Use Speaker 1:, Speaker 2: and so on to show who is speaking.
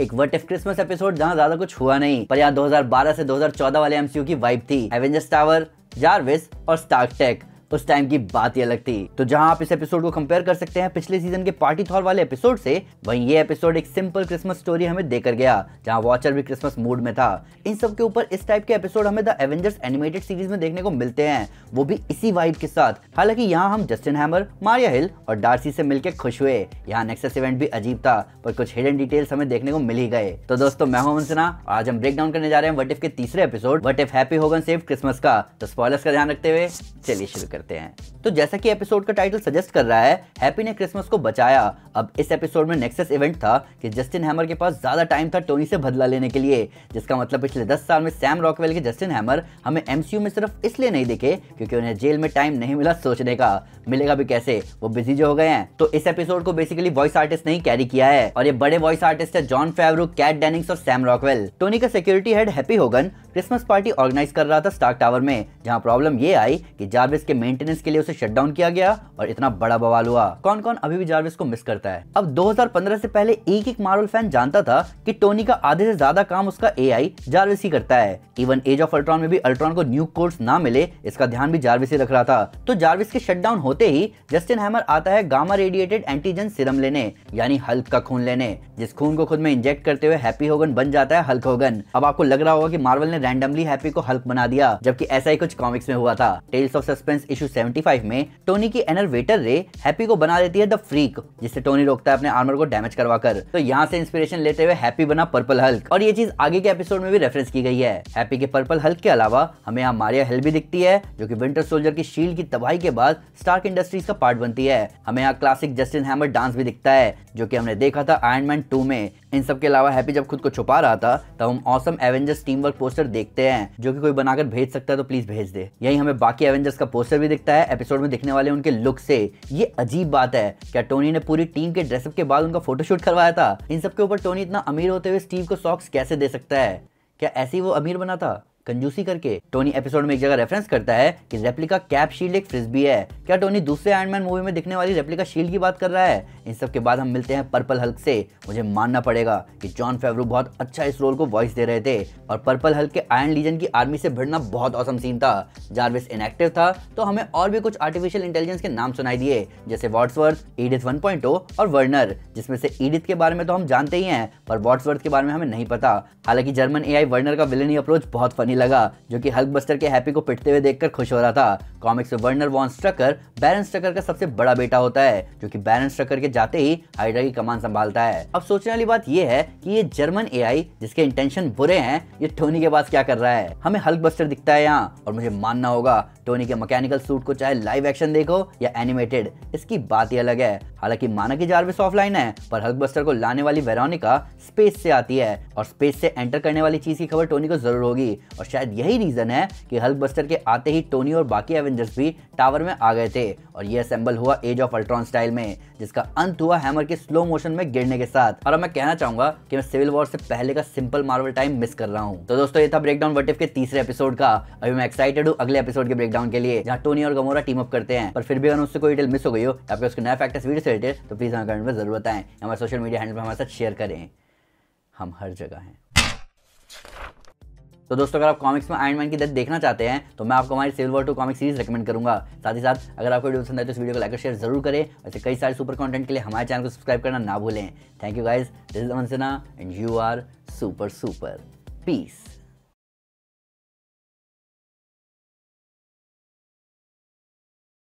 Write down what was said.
Speaker 1: एक what if Christmas episode जहाँ ज्यादा कुछ हुआ नहीं पर यहाँ 2012 से 2014 वाले एमसीयू की वाइब थी एवेंजर्स टावर जारविस और स्टार्क टेक उस टाइम की बात ही अलग थी तो जहाँ आप इस एपिसोड को कंपेयर कर सकते हैं पिछले सीजन के पार्टी थॉर वाले एपिसोड से वहीं ये एपिसोड एक सिंपल क्रिसमस स्टोरी हमें देकर गया जहाँ वॉचर भी क्रिसमस मूड में था इन सब के ऊपर इस टाइप के एपिसोड हमें द एवेंजर्स एनिमेटेड सीरीज में देखने को मिलते हैं वो भी इसी वाइब के साथ हालांकि यहाँ हम जस्टिन हैमर मारिया हिल और डार्सी से मिलकर खुश हुए यहाँ नेक्सस इवेंट भी अजीब था पर कुछ हिडन डिटेल्स हमें देखने को मिल ही गए तो दोस्तों मैं हूं मंसना आज हम ब्रेक डाउन करने जा रहे हैं वट इफ के तीसरे episode what if Happy Hogan save Christmas का तो स्पॉयलर्स का ध्यान रखते हुए चलिए शुरू करें करते हैं तो जैसा कि एपिसोड का टाइटल सजेस्ट कर रहा है हैप्पी ने क्रिसमस को बचाया अब इस एपिसोड में नेक्सस इवेंट था कि जस्टिन हैमर के पास ज्यादा टाइम था टोनी से बदला लेने के लिए जिसका मतलब पिछले दस साल में सैम रॉकवेल के जस्टिन हैमर हमें एमसीयू में सिर्फ इसलिए नहीं दिखे क्योंकि उन्हें जेल में टाइम नहीं मिला सोचने का मिलेगा भी कैसे वो बिजी जो हो गए हैं तो इस एपिसोड को बेसिकली वॉइस आर्टिस्ट ने कैरी किया है और ये बड़े वॉइस आर्टिस्ट है जॉन फेवरू कैट डेनिंग्स और सैम रॉकवेल टोनी का security head Happy Hogan Christmas party organise कर रहा था स्टार्क टावर में जहां प्रॉब्लम ये आई कि जार्विस के मेन मेंटेनेंस के लिए उसे शटडाउन किया गया और इतना बड़ा बवाल हुआ कौन कौन अभी भी जार्विस को मिस करता है अब 2015 से पहले एक एक मार्वल फैन जानता था कि टोनी का आधे से ज्यादा काम उसका एआई जार्विस ही करता है इवन एज ऑफ अल्ट्रॉन में भी अल्ट्रॉन को न्यू कोर्स ना मिले इसका ध्यान भी जार्विस ही रख रहा था तो जार्विस के शटडाउन होते ही जस्टिन हैमर आता है गामा रेडिएटेड एंटीजन सिरम लेने यानी हल्क का खून लेने जिस खून को खुद में इंजेक्ट करते हुए हैप्पी होगन बन जाता है हल्क होगन अब आपको लग रहा होगा की मार्वल ने रैंडमली हैप्पी को हल्क बना दिया जबकि ऐसा ही कुछ कॉमिक्स में हुआ था टेल्स ऑफ सस्पेंस इशू 75 में टोनी की वेटर रे हैप्पी को बना देती है द फ्रीक जिससे टोनी रोकता है अपने आर्मर को डैमेज करवा कर तो यहाँ से इंस्पिरेशन लेते हुए हैप्पी बना पर्पल हल्क और ये चीज आगे के एपिसोड में भी रेफरेंस की गई है हैप्पी के पर्पल हल्क के अलावा हमें यहाँ मारिया हेल भी दिखती है जो की विंटर सोल्जर की शील्ड की तबाही के बाद स्टार्क इंडस्ट्रीज का पार्ट बनती है हमें यहाँ क्लासिक जस्टिन हैमर डांस भी दिखता है जो की हमने देखा था आयरन मैन टू में इन सब के अलावा हैप्पी जब खुद को छुपा रहा था तब हम awesome Avengers teamwork poster देखते हैं जो कि कोई बनाकर भेज सकता है तो प्लीज भेज दे यही हमें बाकी एवेंजर्स का पोस्टर भी दिखता है एपिसोड में दिखने वाले उनके लुक से ये अजीब बात है क्या टोनी ने पूरी टीम के ड्रेसअप के बाद उनका फोटोशूट करवाया था इन सबके ऊपर टोनी इतना अमीर होते हुए स्टीव को सॉक्स कैसे दे सकता है क्या ऐसे ही वो अमीर बना था कंजूसी करके टोनी एपिसोड में एक जगह रेफरेंस करता है कि रेप्लिका कैप शील्ड एक फ्रिस्बी है क्या टोनी दूसरे आयरमैन मूवी में दिखने वाली रेप्लिका शील्ड की बात कर रहा है इन सब के बाद हम मिलते हैं पर्पल हल्क से मुझे मानना पड़ेगा कि जॉन फेवरू बहुत अच्छा इस रोल को वॉइस दे रहे थे और पर्पल हल्क के आयरन लीजन की आर्मी से भिड़ना बहुत औसम सीन था जारविस इनएक्टिव था तो हमें और भी कुछ आर्टिफिशियल इंटेलिजेंस के नाम सुनाई दिए जैसे वॉट्सवर्थ ईडिथ वन और वर्नर जिसमें से ईडिथ के बारे में तो हम जानते ही हैं पर वॉट्सवर्थ के बारे में हमें नहीं पता हालांकि जर्मन एआई वर्नर का विलन अप्रोच बहुत फनी लगा जो कि हल्क बस्टर के हैप्पी को पिटते हुए देखकर खुश हो रहा था कॉमिक्स में वर्नर वॉन स्ट्रकर बैरन स्ट्रकर का सबसे बड़ा बेटा होता है जो कि बैरन स्ट्रकर के जाते ही हाइड्रा की कमान संभालता है अब सोचने वाली बात यह है कि ये जर्मन एआई जिसके इंटेंशन बुरे हैं ये टोनी के पास क्या कर रहा है हमें हल्क बस्टर दिखता है यहाँ और मुझे मानना होगा टोनी के मैकेनिकल सूट को चाहे लाइव एक्शन देखो या एनिमेटेड इसकी बात ही अलग है हालांकि माना कि जारविस ऑफलाइन है पर हल्क बस्टर को लाने वाली वेरोनिका स्पेस से आती है और स्पेस से एंटर करने वाली चीज की खबर टोनी को जरूर होगी और शायद यही रीजन है कि हल्क बस्टर के आते ही टोनी और बाकी एवेंजर्स भी टावर में आ गए थे और ये असेंबल हुआ एज ऑफ अल्ट्रॉन स्टाइल में जिसका अंत हुआ हैमर के स्लो मोशन में गिरने के साथ और अब मैं कहना चाहूंगा कि मैं सिविल वॉर से पहले का सिंपल मार्वल टाइम मिस कर रहा हूँ तो दोस्तों ये था ब्रेकडाउन वर्टिव के तीसरे एपिसोड का अभी मैं एक्साइटेड हूँ अगले एपिसोड के ब्रेकडाउन के लिए जहाँ टोनी और गमोरा टीम अप करते हैं पर फिर भी अगर उससे कोई डिटेल मिस हो गई हो या फिर उसके नया फैक्टर्स वीडियो से रिलेटेड तो प्लीज हमें कमेंट में जरूर बताएं हमारे सोशल मीडिया हैंडल पर हमारे साथ शेयर करें हम हर जगह हैं तो दोस्तों अगर आप कॉमिक्स में आयन मैन की डेथ देखना चाहते हैं तो मैं आपको हमारी silver two comic series recommend करूंगा साथ ही साथ अगर आपको वीडियो पसंद आए तो इस वीडियो को लाइक और शेयर जरूर करें ऐसे कई सारे सुपर कंटेंट के लिए हमारे चैनल को सब्सक्राइब करना ना भूलें thank you guys this is Aman Sinha and you are super super piece